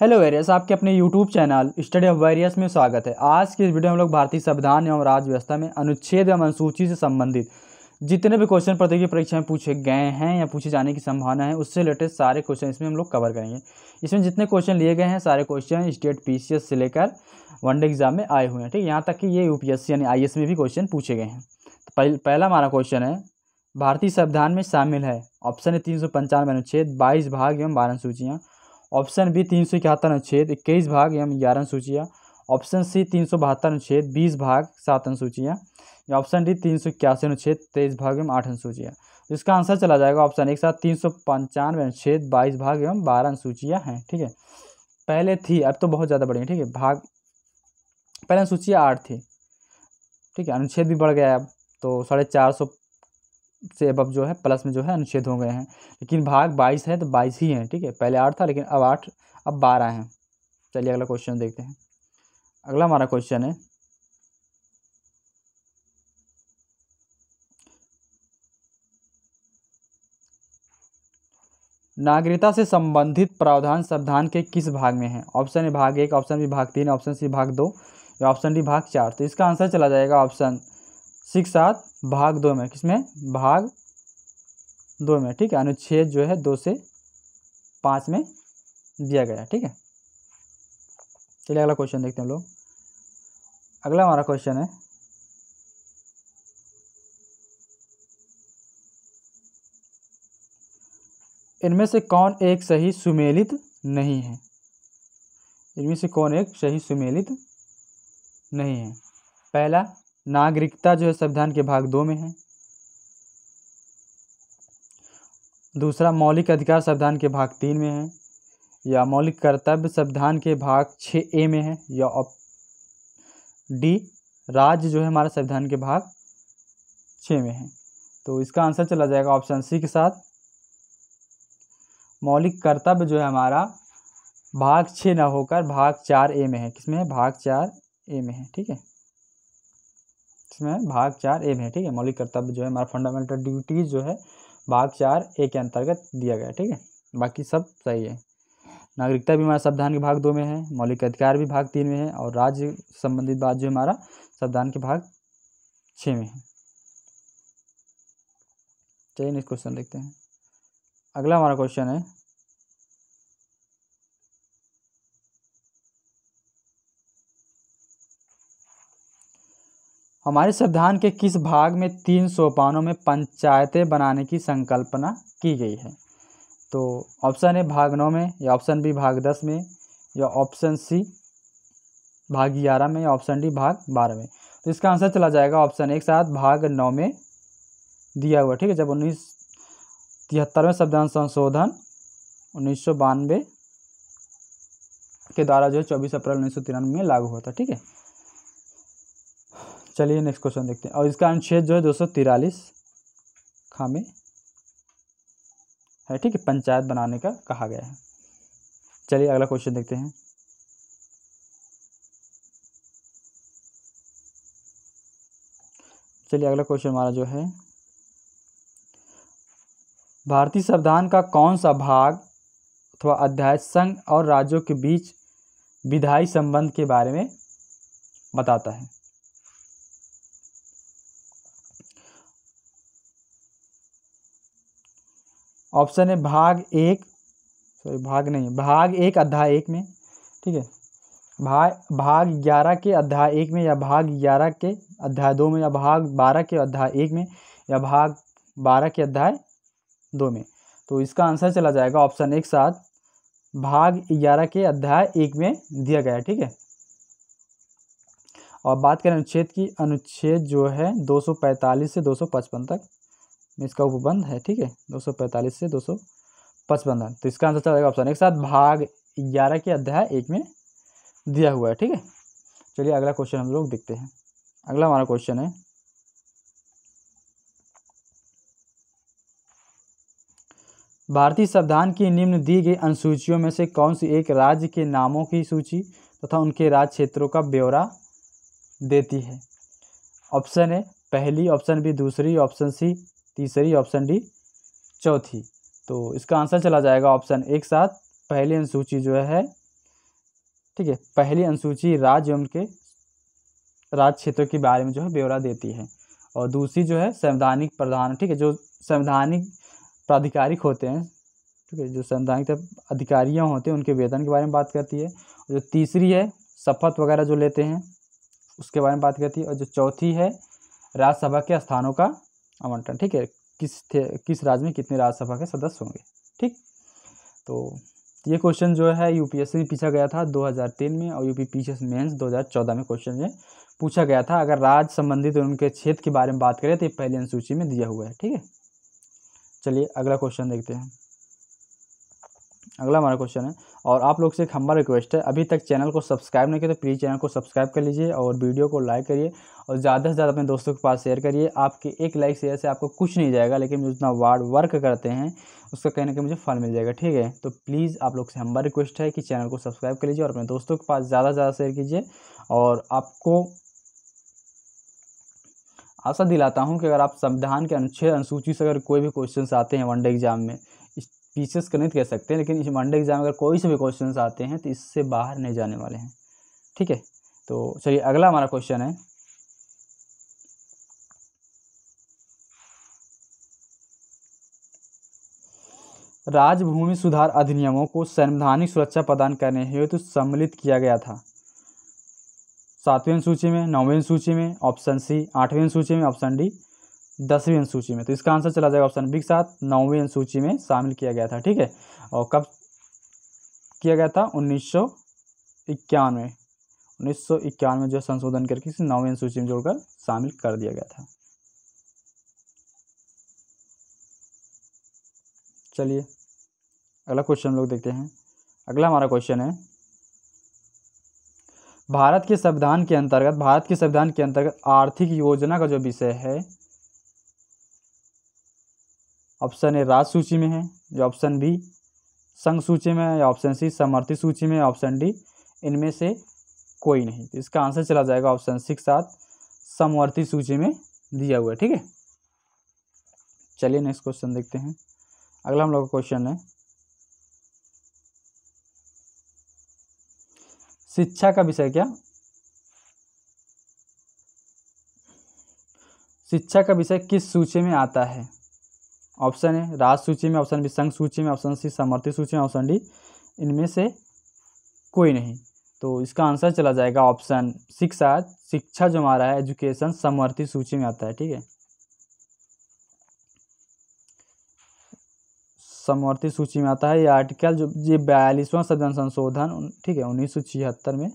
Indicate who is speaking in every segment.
Speaker 1: hello various आपके अपने YouTube channel study of various में स्वागत है आज की इस वीडियो में हम लोग भारतीय संविधान एवं राज्य व्यवस्था में अनुच्छेद एवं अनुसूची से संबंधित जितने भी क्वेश्चन प्रतियोगी परीक्षा में पूछे गए हैं या पूछे जाने की संभावना है उससे रिलेटेड सारे क्वेश्चन इसमें हम लोग कवर करेंगे इसमें जितने क्वेश्चन लिए गए हैं सारे क्वेश्चन स्टेट पी से लेकर वनडे एग्जाम में आए हुए हैं ठीक यहाँ तक कि ये यू यानी आई में भी क्वेश्चन पूछे गए हैं तो पहला हमारा क्वेश्चन है भारतीय संविधान में शामिल है ऑप्शन है तीन अनुच्छेद बाईस भाग एवं बारह सूचियाँ ऑप्शन बी तीन सौ इकहत्तर अनुच्छेद इक्कीस भाग एवं ग्यारह अनुसूचियाँ ऑप्शन सी तीन सौ बहत्तर अनुच्छेद बीस भाग सात अनुसूचियाँ या ऑप्शन डी तीन सौ इक्यासी अनुच्छेद तेईस भाग एवं आठ अनुसूचियाँ इसका आंसर चला जाएगा ऑप्शन एक साथ तीन सौ पंचानवे अनुच्छेद बाईस भाग एवं बारह अनुसूचियाँ हैं ठीक है पहले थी अब तो बहुत ज़्यादा बढ़ी ठीक है भाग पहले अनुसूचियाँ आठ थी ठीक है अनुच्छेद भी बढ़ गया अब तो साढ़े चार सौ से अब जो है प्लस में जो है अनुच्छेद हो गए हैं लेकिन भाग बाईस है तो बाईस ही है ठीक है पहले आठ था लेकिन अब आठ अब बारह हैं चलिए अगला क्वेश्चन देखते हैं अगला हमारा क्वेश्चन है नागरिकता से संबंधित प्रावधान संविधान के किस भाग में है ऑप्शन ए भाग एक ऑप्शन बी भाग तीन ऑप्शन सी भाग दो या ऑप्शन डी भाग चार तो इसका आंसर चला जाएगा ऑप्शन सिक्स सात भाग दो में किसमें भाग दो में ठीक है अनुच्छेद जो है दो से पाँच में दिया गया ठीक है चलिए अगला क्वेश्चन देखते हैं हम लोग अगला हमारा क्वेश्चन है इनमें से कौन एक सही सुमेलित नहीं है इनमें से कौन एक सही सुमेलित नहीं है पहला नागरिकता जो है संविधान के भाग दो में है दूसरा मौलिक अधिकार संविधान के भाग तीन में है या मौलिक कर्तव्य संविधान के भाग छः ए में है या डी राज्य जो है हमारा संविधान के भाग छः में है तो इसका आंसर चला जाएगा ऑप्शन सी के साथ मौलिक कर्तव्य जो है हमारा भाग छः ना होकर भाग चार ए में है किसमें है भाग चार ए में है ठीक है में भाग चार ए में ठीक है मौलिक कर्तव्य जो है हमारा फंडामेंटल ड्यूटीज़ जो है भाग चार ए के अंतर्गत दिया गया ठीक है बाकी सब सही है नागरिकता भी हमारा संविधान के भाग दो में है मौलिक अधिकार भी भाग तीन में है और राज्य संबंधित बात जो हमारा संविधान के भाग छः में है चलिए नेक्स्ट क्वेश्चन देखते हैं अगला हमारा क्वेश्चन है हमारे संविधान के किस भाग में तीन सोपानों में पंचायतें बनाने की संकल्पना की गई है तो ऑप्शन ए भाग नौ में या ऑप्शन बी भाग दस में या ऑप्शन सी भाग ग्यारह में या ऑप्शन डी भाग बारह में तो इसका आंसर चला जाएगा ऑप्शन एक साथ भाग नौ में दिया हुआ ठीक है जब उन्नीस तिहत्तरवें संविधान संशोधन उन्नीस के द्वारा जो है चौबीस अप्रैल उन्नीस में लागू हुआ था ठीक है चलिए नेक्स्ट क्वेश्चन देखते हैं और इसका अनुच्छेद जो है दो सौ तिरालीस खामे है ठीक है पंचायत बनाने का कहा गया है चलिए अगला क्वेश्चन देखते हैं चलिए अगला क्वेश्चन हमारा जो है भारतीय संविधान का कौन सा भाग अथवा अध्याय संघ और राज्यों के बीच विधायी संबंध के बारे में बताता है ऑप्शन है भाग एक सॉरी भाग नहीं भाग एक अध्याय एक में ठीक है भाग भाग ग्यारह के अध्याय एक में या भाग ग्यारह के अध्याय दो में या भाग बारह के अध्याय एक में या भाग बारह के अध्याय दो में तो इसका आंसर चला जाएगा ऑप्शन एक साथ भाग ग्यारह के अध्याय एक में दिया गया ठीक है और बात करें अनुच्छेद की अनुच्छेद जो है 245 से 255 तक में इसका उपबंध है ठीक है 245 से दो सौ पचपन तो इसका आंसर चलेगा ऑप्शन एक साथ भाग ग्यारह के अध्याय एक में दिया हुआ है ठीक है चलिए अगला क्वेश्चन हम लोग देखते हैं अगला हमारा क्वेश्चन है भारतीय संविधान की निम्न दी गई अनुसूचियों में से कौन सी एक राज्य के नामों की सूची तथा उनके राज्य क्षेत्रों का ब्यौरा देती है ऑप्शन ए पहली ऑप्शन बी दूसरी ऑप्शन सी तीसरी ऑप्शन डी चौथी तो इसका आंसर चला जाएगा ऑप्शन एक साथ पहली अनुसूची जो है ठीक है पहली अनुसूची राज्य एवं के राज क्षेत्रों के बारे में जो है ब्यौरा देती है और दूसरी जो है संवैधानिक प्रधान ठीक है जो संवैधानिक प्राधिकारिक होते हैं ठीक है जो संवैधानिक अधिकारियाँ होते हैं उनके वेतन के बारे में बात करती है और जो तीसरी है शपथ वगैरह जो लेते हैं उसके बारे में बात करती है और जो चौथी है राज्यसभा के स्थानों का आवंटन ठीक है किस थे किस राज्य में कितने राज्यसभा के सदस्य होंगे ठीक तो ये क्वेश्चन जो है यूपीएससी पीछा पूछा गया था 2003 में और यूपी पीछे मेंस 2014 में क्वेश्चन ये पूछा गया था अगर राज्य संबंधित उनके क्षेत्र के बारे में बात करें तो ये पहली अनुसूची में दिया हुआ है ठीक है चलिए अगला क्वेश्चन देखते हैं अगला हमारा क्वेश्चन है और आप लोग से एक हमारा रिक्वेस्ट है अभी तक चैनल को सब्सक्राइब नहीं किया तो प्लीज़ चैनल को सब्सक्राइब कर लीजिए और वीडियो को लाइक करिए और ज़्यादा से ज़्यादा अपने दोस्तों के पास शेयर करिए आपके एक लाइक शेयर से आपको कुछ नहीं जाएगा लेकिन जो जितना वार्ड वर्क करते हैं उसका कहने के मुझे फल मिल जाएगा ठीक है तो प्लीज़ आप लोग से हमारा रिक्वेस्ट है कि चैनल को सब्सक्राइब कर लीजिए और अपने दोस्तों के पास ज़्यादा से ज़्यादा शेयर कीजिए और आपको आशा दिलाता हूँ कि अगर आप संविधान के अनुच्छेद अनुसूची से अगर कोई भी क्वेश्चन आते हैं वनडे एग्जाम में पीसेस नहीं कह सकते हैं लेकिन इस मंडे एग्ज़ाम अगर कोई से भी क्वेश्चन आते हैं तो इससे बाहर नहीं जाने वाले हैं ठीक है तो चलिए अगला हमारा क्वेश्चन है राजभूमि सुधार अधिनियमों को संवैधानिक सुरक्षा प्रदान करने हेतु तो सम्मिलित किया गया था सातवें सूची में नौवें सूची में ऑप्शन सी आठवें सूची में ऑप्शन डी दसवीं अनुसूची में तो इसका आंसर चला जाएगा ऑप्शन बी के साथ नौवीं अनुसूची में शामिल किया गया था ठीक है और कब किया गया था उन्नीस सौ इक्यानवे उन्नीस सौ इक्यानवे जो संशोधन करके इसे नौवीं अनुसूची में जोड़कर शामिल कर दिया गया था चलिए अगला क्वेश्चन हम लोग देखते हैं अगला हमारा क्वेश्चन है भारत के संविधान के अंतर्गत भारत के संविधान के अंतर्गत आर्थिक योजना का जो विषय है ऑप्शन ए राज सूची में है या ऑप्शन बी संघ सूची में या ऑप्शन सी समर्थी सूची में ऑप्शन डी इनमें से कोई नहीं तो इसका आंसर चला जाएगा ऑप्शन सी के साथ समवर्ती सूची में दिया हुआ है ठीक है चलिए नेक्स्ट क्वेश्चन देखते हैं अगला हम लोग का क्वेश्चन है शिक्षा का विषय क्या शिक्षा का विषय किस सूची में आता है ऑप्शन है राज सूची में ऑप्शन बी संघ सूची में ऑप्शन सी समर्थित सूची में ऑप्शन डी इनमें से कोई नहीं तो इसका आंसर चला जाएगा ऑप्शन शिक्षा शिक्षा जो हमारा है एजुकेशन समर्थित सूची में आता है ठीक है समर्थित सूची में आता है ये आर्टिकल जो ये बयालीसवां सदन संशोधन ठीक है उन्नीस सौ छिहत्तर में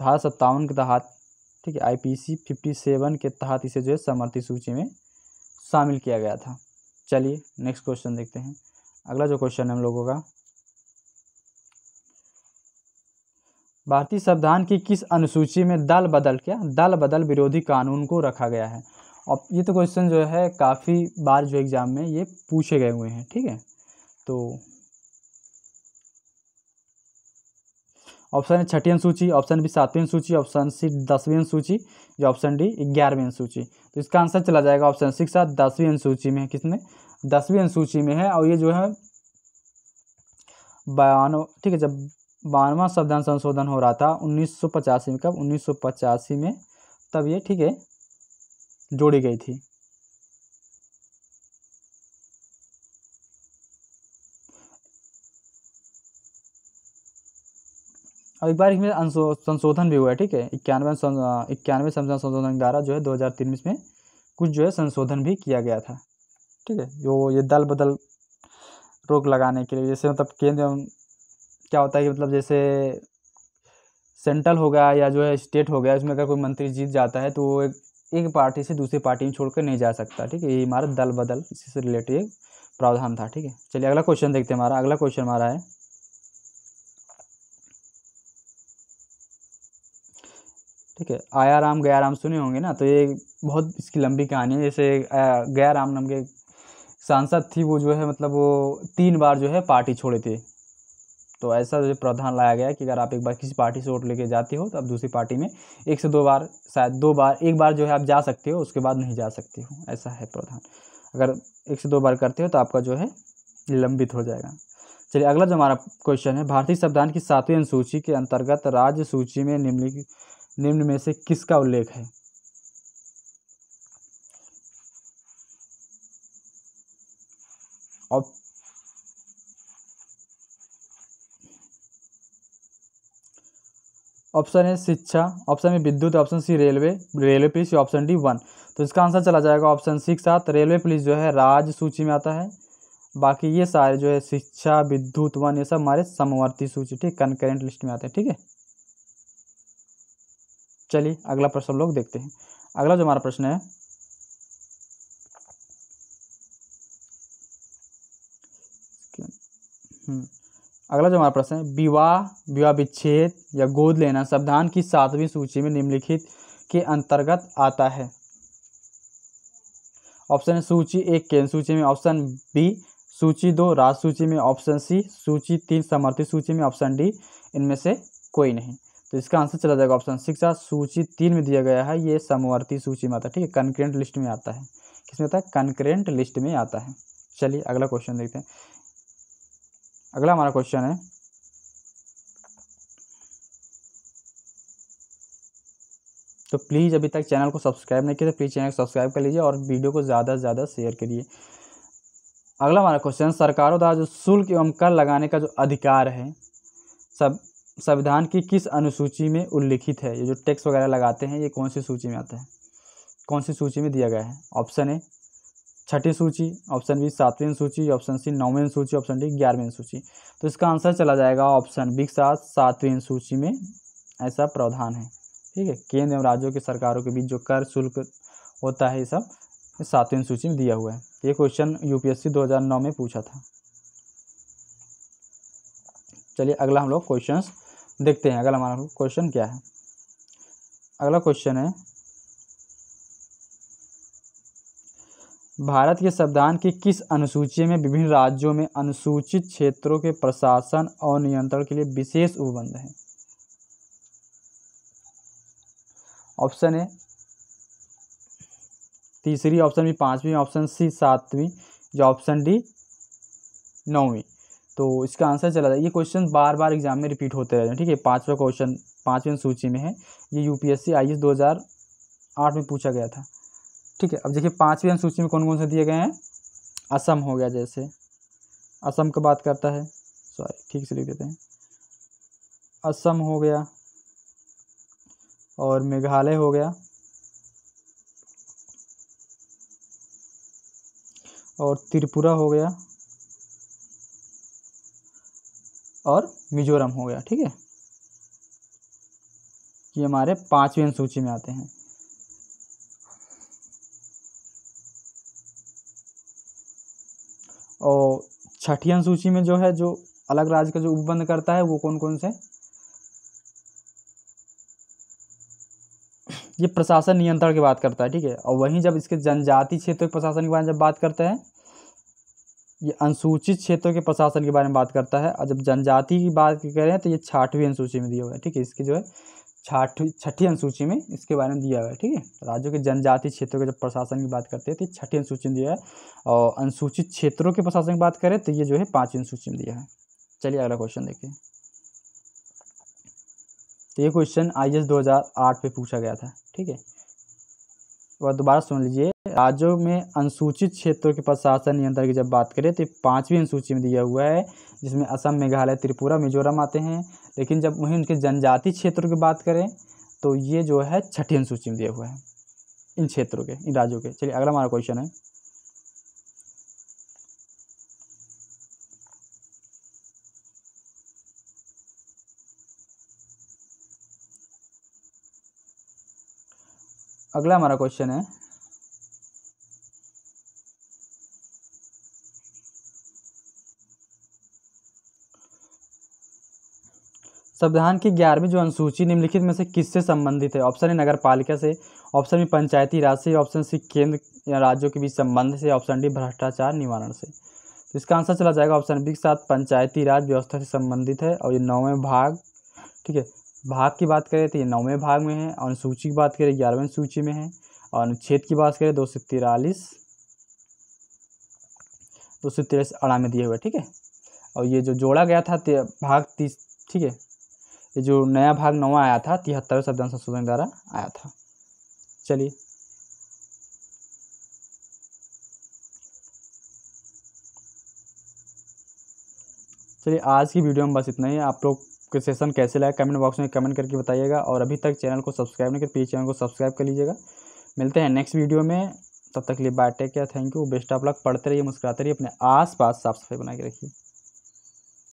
Speaker 1: धारा सत्तावन के तहत ठीक है आईपीसी फिफ्टी सेवन के तहत इसे जो है समर्थी सूची में शामिल किया गया था चलिए नेक्स्ट क्वेश्चन देखते हैं अगला जो क्वेश्चन है हम लोगों का भारतीय संविधान की किस अनुसूची में दल बदल क्या दल बदल विरोधी कानून को रखा गया है और ये तो क्वेश्चन जो है काफ़ी बार जो एग्ज़ाम में ये पूछे गए हुए हैं ठीक है तो ऑप्शन है छठी अनुसूची ऑप्शन बी सातवीं अनुसूची ऑप्शन सी दसवीं अनुसूची या ऑप्शन डी ग्यारहवीं अनुसूची तो इसका आंसर चला जाएगा ऑप्शन सिक्स साथ दसवीं अनुसूची में किसमें दसवीं अनुसूची में है और ये जो है बयानवे ठीक है जब बानवा संविधान संशोधन हो रहा था उन्नीस सौ पचासी में कब उन्नीस सौ पचासी में तब ये ठीक है जोड़ी गई थी अब एक बार इसमें संशोधन भी हुआ है ठीक है इक्यानवे इक्यानवे संविधान संशोधन द्वारा जो है दो हज़ार तीन में कुछ जो है संशोधन भी किया गया था ठीक है जो ये दल बदल रोक लगाने के लिए जैसे मतलब केंद्र क्या होता है कि मतलब जैसे सेंट्रल हो गया या जो है स्टेट हो गया इसमें अगर कोई मंत्री जीत जाता है तो वो एक, एक पार्टी से दूसरी पार्टी में छोड़कर नहीं जा सकता ठीक है ये हमारा दल बदल इसी से रिलेटेड प्रावधान था ठीक है चलिए अगला क्वेश्चन देखते हैं हमारा अगला क्वेश्चन हमारा है ठीक है आया राम गया राम सुने होंगे ना तो ये बहुत इसकी लंबी कहानी है जैसे गया राम नाम के सांसद थी वो जो है मतलब वो तीन बार जो है पार्टी छोड़े थे तो ऐसा जो प्रावधान लाया गया कि अगर आप एक बार किसी पार्टी से वोट लेके जाते हो तो आप दूसरी पार्टी में एक से दो बार शायद दो बार एक बार जो है आप जा सकते हो उसके बाद नहीं जा सकते हो ऐसा है प्रावधान अगर एक से दो बार करते हो तो आपका जो है निलंबित हो जाएगा चलिए अगला जो हमारा क्वेश्चन है भारतीय संविधान की सातवीं अनुसूची के अंतर्गत राज्य सूची में निम्नलिखित निम्न में से किसका उल्लेख है ऑप्शन है शिक्षा ऑप्शन में विद्युत option C railway railway police option D one तो इसका आंसर चला जाएगा ऑप्शन सी के साथ रेलवे पुलिस जो है राज्य सूची में आता है बाकी ये सारे जो है शिक्षा विद्युत वन ये सब हमारे समवर्ती सूची ठीक कनकरेंट लिस्ट में आते हैं ठीक है चलिए अगला प्रश्न हम लोग देखते हैं अगला जो हमारा प्रश्न है हम्म, अगला जो हमारा प्रश्न है विवाह विवाह विच्छेद या गोद लेना संविधान की सातवीं सूची में निम्नलिखित के अंतर्गत आता है ऑप्शन सूची एक केंद्र सूची में ऑप्शन बी सूची दो राज सूची में ऑप्शन सी सूची तीन समर्थित सूची में ऑप्शन डी इनमें से कोई नहीं तो इसका आंसर चला जाएगा ऑप्शन सिक्स सूची तीन में दिया गया है ये समवर्ती सूची में आता है ठीक है कंक्रेंट लिस्ट में आता है किसमें आता है कंक्रेंट लिस्ट में आता है चलिए अगला क्वेश्चन देखते हैं अगला हमारा क्वेश्चन है तो प्लीज़ अभी तक चैनल को सब्सक्राइब नहीं किया तो प्लीज़ चैनल को सब्सक्राइब कर लीजिए और वीडियो को ज़्यादा से ज़्यादा शेयर करिए अगला हमारा क्वेश्चन सरकारों द्वारा जो शुल्क एवं कर लगाने का जो अधिकार है सब संविधान की किस अनुसूची में उल्लिखित है ये जो टैक्स वगैरह लगाते हैं ये कौन सी सूची में आता है कौन सी सूची में दिया गया है ऑप्शन ए छठी सूची ऑप्शन बी सातवीं सूची ऑप्शन सी नौवीं सूची ऑप्शन डी ग्यारहवीं सूची तो इसका आंसर चला जाएगा ऑप्शन बी के साथ सातवीं सूची में ऐसा प्रावधान है ठीक है केंद्र एवं राज्यों की सरकारों के बीच जो कर शुल्क होता है ये सब सातवीं सूची में दिया हुआ है ये क्वेश्चन यूपीएससी 2009 में पूछा था चलिए अगला हम लोग क्वेश्चंस देखते हैं अगला हमारा क्वेश्चन क्या है अगला क्वेश्चन है भारत के संविधान की किस अनुसूची में विभिन्न राज्यों में अनुसूचित क्षेत्रों के प्रशासन और नियंत्रण के लिए विशेष उपबंध है ऑप्शन ए तीसरी ऑप्शन भी पांचवी ऑप्शन सी सातवीं या ऑप्शन डी नौवीं तो इसका आंसर चला जाए ये क्वेश्चन बार बार एग्जाम में रिपीट होते रहते हैं ठीक है पाँचवा क्वेश्चन पाँचवें सूची में है ये यूपीएससी आईएएस 2008 में पूछा गया था ठीक है अब देखिए पाँचवें अनुसूची में कौन कौन से दिए गए हैं असम हो गया जैसे असम का बात करता है सॉरी ठीक से लिख देते हैं असम हो गया और मेघालय हो गया और त्रिपुरा हो गया और मिजोरम हो गया ठीक है ये हमारे पांचवी अनुसूची में आते हैं और छठी अनुसूची में जो है जो अलग राज्य का जो उपबंध करता है वो कौन कौन से ये प्रशासन नियंत्रण की बात करता है ठीक है और वहीं जब इसके जनजाति क्षेत्र के प्रशासन की बात जब बात करते हैं ये अनुसूचित क्षेत्रों के प्रशासन के बारे में बात करता है और जब जनजाति की बात करें तो ये छाठवीं अनुसूची में दिया हुआ है ठीक है इसके जो है छाठवीं छठी अनुसूची में इसके बारे में दिया हुआ है ठीक है तो राज्यों के जनजाति क्षेत्रों के जब प्रशासन की बात करते हैं तो ये छठी अनुसूची में दिया है और अनुसूचित क्षेत्रों के प्रशासन की बात करें तो ये जो है पाँचवीं अनुसूची में दिया है चलिए अगला क्वेश्चन देखिए तो ये क्वेश्चन आई एस दो हज़ार आठ पे पूछा गया था ठीक है वह दोबारा सुन लीजिए राज्यों में अनुसूचित क्षेत्रों के प्रशासन नियंत्रण की जब बात करें तो पाँचवीं अनुसूची में दिया हुआ है जिसमें असम मेघालय त्रिपुरा मिजोरम आते हैं लेकिन जब वहीं उनके जनजाति क्षेत्रों की बात करें तो ये जो है छठी अनुसूची में दिया हुआ है इन क्षेत्रों के इन राज्यों के चलिए अगला हमारा क्वेश्चन है अगला हमारा क्वेश्चन है संविधान की ग्यारहवीं जो अनुसूची निम्नलिखित में से किससे संबंधित है ऑप्शन है नगर पालिका से ऑप्शन बी पंचायती राज से ऑप्शन सी केंद्र या राज्यों के बीच संबंध से ऑप्शन डी भ्रष्टाचार निवारण से तो इसका आंसर चला जाएगा ऑप्शन बी के साथ पंचायती राज व्यवस्था से संबंधित है और ये नौवें भाग ठीक है भाग की बात करें तो ये नौवें भाग में है अनुसूची की बात करें ग्यारहवें सूची में है और अनुच्छेद की बात करें दो सौ तिरालीस दो सौ तिरालीस अड़ा में दिए हुए ठीक है और ये जो जोड़ा गया था भाग तीस ठीक है ये जो नया भाग नवा आया था तिहत्तरवें संविधान संशोधन द्वारा आया था चलिए चलिए आज की वीडियो में बस इतना ही आप लोग के सेशन कैसे लगा कमेंट बॉक्स में कमेंट करके बताइएगा और अभी तक चैनल को सब्सक्राइब नहीं कर प्लीज़ चैनल को सब्सक्राइब कर लीजिएगा मिलते हैं नेक्स्ट वीडियो में तब तक लिए bye take care thank you best of luck पढ़ते रहिए मुस्कुराते रहिए अपने आस पास साफ सफाई बना के रखिए